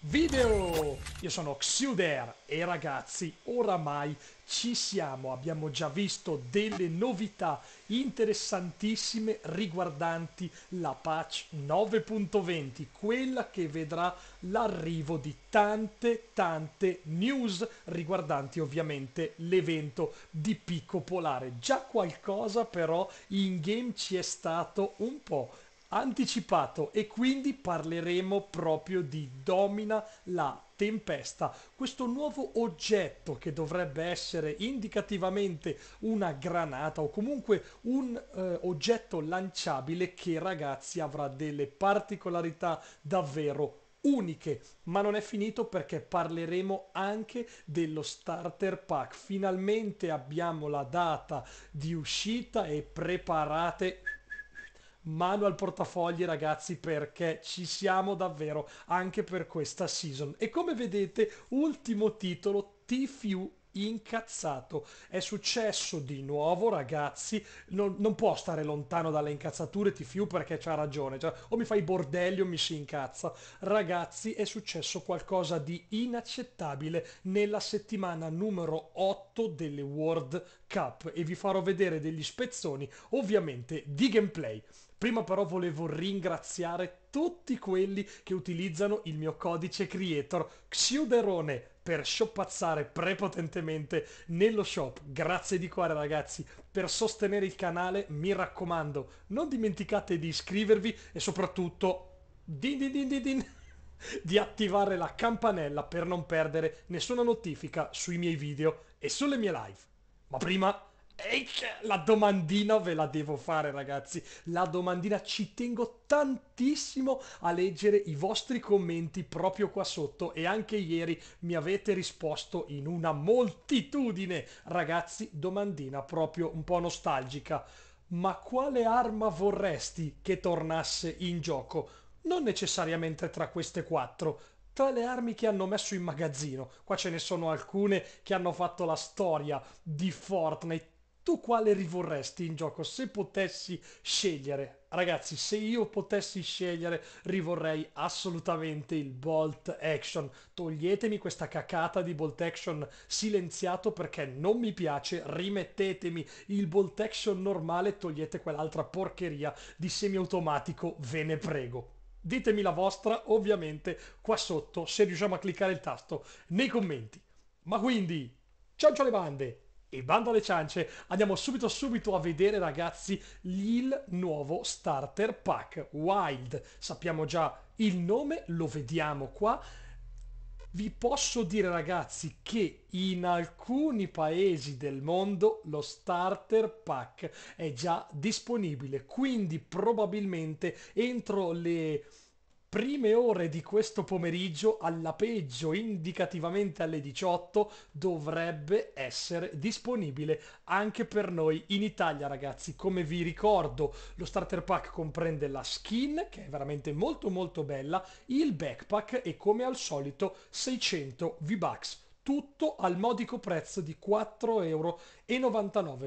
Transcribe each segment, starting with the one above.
video! Io sono Xuder e ragazzi, oramai ci siamo, abbiamo già visto delle novità interessantissime riguardanti la patch 9.20, quella che vedrà l'arrivo di tante tante news riguardanti ovviamente l'evento di Picco Polare. Già qualcosa però in game ci è stato un po' anticipato e quindi parleremo proprio di Domina la Tempesta, questo nuovo oggetto che dovrebbe essere indicativamente una granata o comunque un eh, oggetto lanciabile che ragazzi avrà delle particolarità davvero uniche, ma non è finito perché parleremo anche dello starter pack. Finalmente abbiamo la data di uscita e preparate mano al portafogli ragazzi perché ci siamo davvero anche per questa season e come vedete ultimo titolo Tfue incazzato. È successo di nuovo, ragazzi. Non, non può stare lontano dalle incazzature ti TFU perché c'ha ragione. Cioè, o mi fai bordelli o mi si incazza. Ragazzi, è successo qualcosa di inaccettabile nella settimana numero 8 delle World Cup e vi farò vedere degli spezzoni, ovviamente, di gameplay. Prima però volevo ringraziare tutti quelli che utilizzano il mio codice creator Xiuderone per shoppazzare prepotentemente nello shop. Grazie di cuore ragazzi per sostenere il canale, mi raccomando, non dimenticate di iscrivervi e soprattutto din din din din, din di attivare la campanella per non perdere nessuna notifica sui miei video e sulle mie live. Ma prima la domandina ve la devo fare ragazzi, la domandina ci tengo tantissimo a leggere i vostri commenti proprio qua sotto e anche ieri mi avete risposto in una moltitudine. Ragazzi, domandina proprio un po' nostalgica. Ma quale arma vorresti che tornasse in gioco? Non necessariamente tra queste quattro, tra le armi che hanno messo in magazzino. Qua ce ne sono alcune che hanno fatto la storia di Fortnite tu quale rivorresti in gioco se potessi scegliere? Ragazzi, se io potessi scegliere, rivorrei assolutamente il Bolt Action. Toglietemi questa cacata di Bolt Action silenziato perché non mi piace. Rimettetemi il Bolt Action normale, e togliete quell'altra porcheria di semiautomatico, ve ne prego. Ditemi la vostra, ovviamente, qua sotto, se riusciamo a cliccare il tasto, nei commenti. Ma quindi, ciao ciao le bande! E bando alle ciance, andiamo subito subito a vedere ragazzi il nuovo starter pack Wild. Sappiamo già il nome, lo vediamo qua. Vi posso dire ragazzi che in alcuni paesi del mondo lo starter pack è già disponibile, quindi probabilmente entro le prime ore di questo pomeriggio, alla peggio indicativamente alle 18, dovrebbe essere disponibile anche per noi in Italia ragazzi. Come vi ricordo lo starter pack comprende la skin che è veramente molto molto bella, il backpack e come al solito 600 V-Bucks tutto al modico prezzo di 4,99 euro.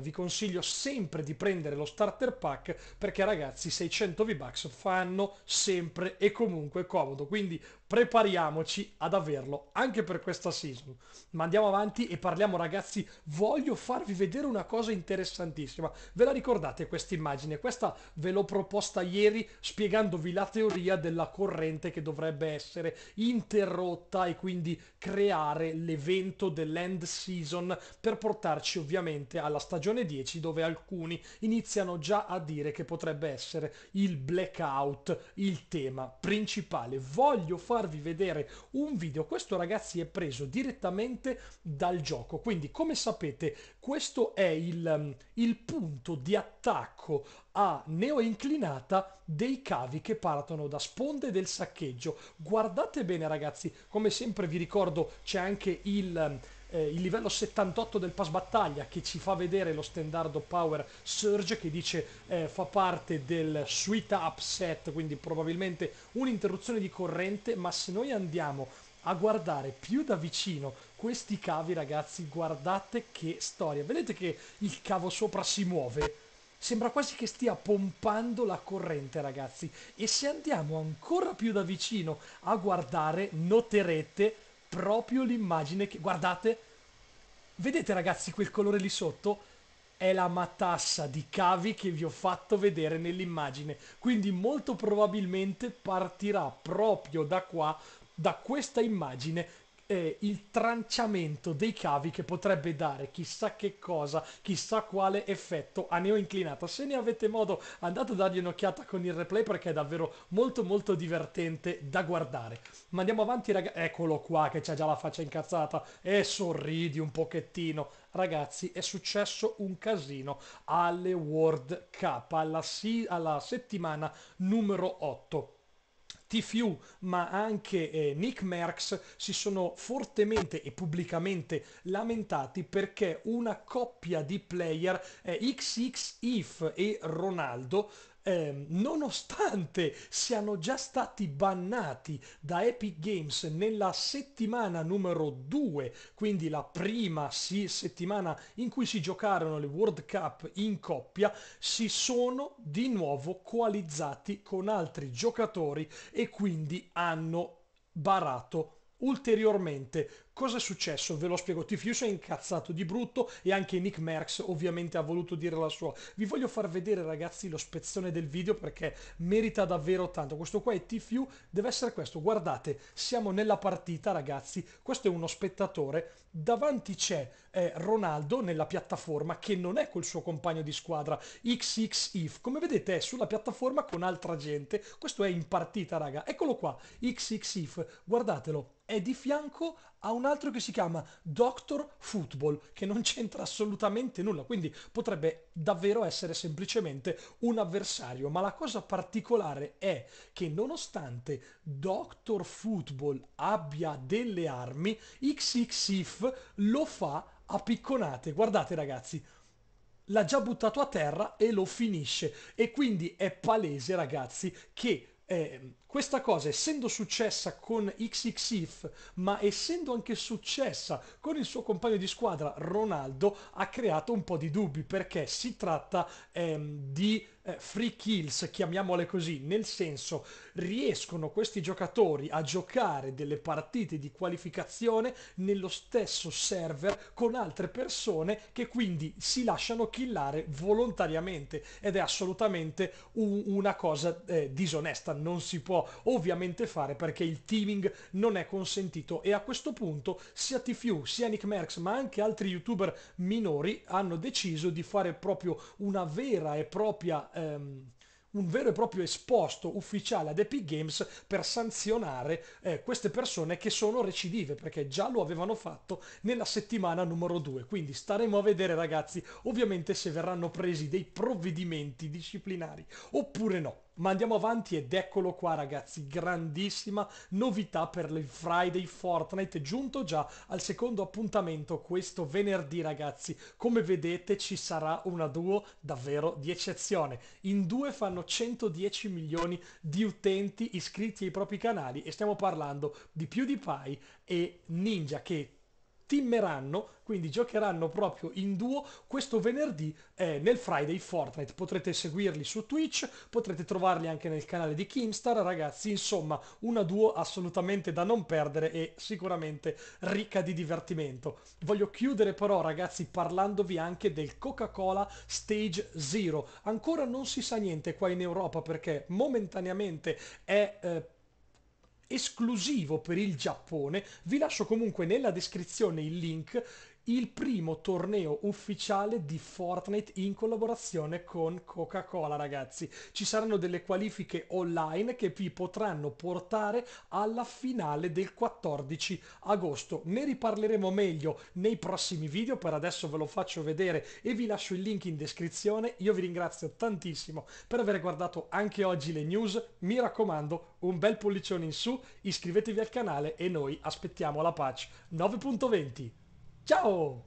Vi consiglio sempre di prendere lo starter pack perché ragazzi 600 V-Bucks fanno sempre e comunque comodo, quindi prepariamoci ad averlo anche per questa season. Ma andiamo avanti e parliamo ragazzi, voglio farvi vedere una cosa interessantissima. Ve la ricordate questa immagine? Questa ve l'ho proposta ieri spiegandovi la teoria della corrente che dovrebbe essere interrotta e quindi creare le l'evento dell'end season per portarci ovviamente alla stagione 10 dove alcuni iniziano già a dire che potrebbe essere il blackout il tema principale. Voglio farvi vedere un video, questo ragazzi è preso direttamente dal gioco, quindi come sapete questo è il, il punto di attacco a neoinclinata dei cavi che partono da sponde del saccheggio. Guardate bene ragazzi, come sempre vi ricordo c'è anche il, eh, il livello 78 del pass battaglia che ci fa vedere lo standard power surge che dice eh, fa parte del sweet upset, quindi probabilmente un'interruzione di corrente, ma se noi andiamo a guardare più da vicino questi cavi ragazzi guardate che storia vedete che il cavo sopra si muove Sembra quasi che stia pompando la corrente, ragazzi. E se andiamo ancora più da vicino a guardare, noterete proprio l'immagine che... Guardate, vedete ragazzi quel colore lì sotto? È la matassa di cavi che vi ho fatto vedere nell'immagine. Quindi molto probabilmente partirà proprio da qua, da questa immagine eh, il tranciamento dei cavi che potrebbe dare chissà che cosa, chissà quale effetto a ah, neoinclinata. Se ne avete modo andate a dargli un'occhiata con il replay perché è davvero molto molto divertente da guardare. Ma andiamo avanti ragazzi, eccolo qua che c'ha già la faccia incazzata e sorridi un pochettino. Ragazzi è successo un casino alle World Cup, alla, si- alla settimana numero 8 Tfue ma anche eh, Nick Merckx si sono fortemente e pubblicamente lamentati perché una coppia di player eh, XXIF e Ronaldo eh, nonostante siano già stati bannati da Epic Games nella settimana numero 2, quindi la prima sì, settimana in cui si giocarono le World Cup in coppia, si sono di nuovo coalizzati con altri giocatori e quindi hanno barato ulteriormente Cosa è successo? Ve lo spiego. Tifius è incazzato di brutto e anche Nick Merckx ovviamente ha voluto dire la sua. Vi voglio far vedere ragazzi lo spezzone del video perché merita davvero tanto. Questo qua è Tifiu, deve essere questo. Guardate, siamo nella partita ragazzi. Questo è uno spettatore. Davanti c'è eh, Ronaldo nella piattaforma che non è col suo compagno di squadra XXIF. Come vedete è sulla piattaforma con altra gente. Questo è in partita raga. Eccolo qua, XXIF. Guardatelo. È di fianco a un altro che si chiama Doctor Football, che non c'entra assolutamente nulla, quindi potrebbe davvero essere semplicemente un avversario. Ma la cosa particolare è che nonostante Doctor Football abbia delle armi, XXIF lo fa a picconate. Guardate ragazzi, l'ha già buttato a terra e lo finisce. E quindi è palese, ragazzi, che eh, questa cosa, essendo successa con XXIF, ma essendo anche successa con il suo compagno di squadra Ronaldo, ha creato un po' di dubbi perché si tratta ehm, di eh, free kills, chiamiamole così, nel senso riescono questi giocatori a giocare delle partite di qualificazione nello stesso server con altre persone che quindi si lasciano killare volontariamente ed è assolutamente un, una cosa eh, disonesta, non si può ovviamente fare perché il teaming non è consentito e a questo punto sia TFU, sia Nick Merckx ma anche altri youtuber minori hanno deciso di fare proprio una vera e propria eh, ehm, un vero e proprio esposto ufficiale ad Epic Games per sanzionare eh, queste persone che sono recidive perché già lo avevano fatto nella settimana numero 2 quindi staremo a vedere ragazzi ovviamente se verranno presi dei provvedimenti disciplinari oppure no ma andiamo avanti ed eccolo qua ragazzi, grandissima novità per il Friday Fortnite, giunto già al secondo appuntamento questo venerdì ragazzi. Come vedete ci sarà una duo davvero di eccezione. In due fanno 110 milioni di utenti iscritti ai propri canali e stiamo parlando di PewDiePie e Ninja che teameranno, quindi giocheranno proprio in duo questo venerdì eh, nel Friday Fortnite. Potrete seguirli su Twitch, potrete trovarli anche nel canale di Kimstar, ragazzi, insomma, una duo assolutamente da non perdere e sicuramente ricca di divertimento. Voglio chiudere però, ragazzi, parlandovi anche del Coca-Cola Stage Zero. Ancora non si sa niente qua in Europa perché momentaneamente è eh, esclusivo per il Giappone. Vi lascio comunque nella descrizione il link il primo torneo ufficiale di Fortnite in collaborazione con Coca-Cola, ragazzi. Ci saranno delle qualifiche online che vi potranno portare alla finale del 14 agosto. Ne riparleremo meglio nei prossimi video, per adesso ve lo faccio vedere e vi lascio il link in descrizione. Io vi ringrazio tantissimo per aver guardato anche oggi le news. Mi raccomando, un bel pollicione in su, iscrivetevi al canale e noi aspettiamo la patch 9.20. Ciao!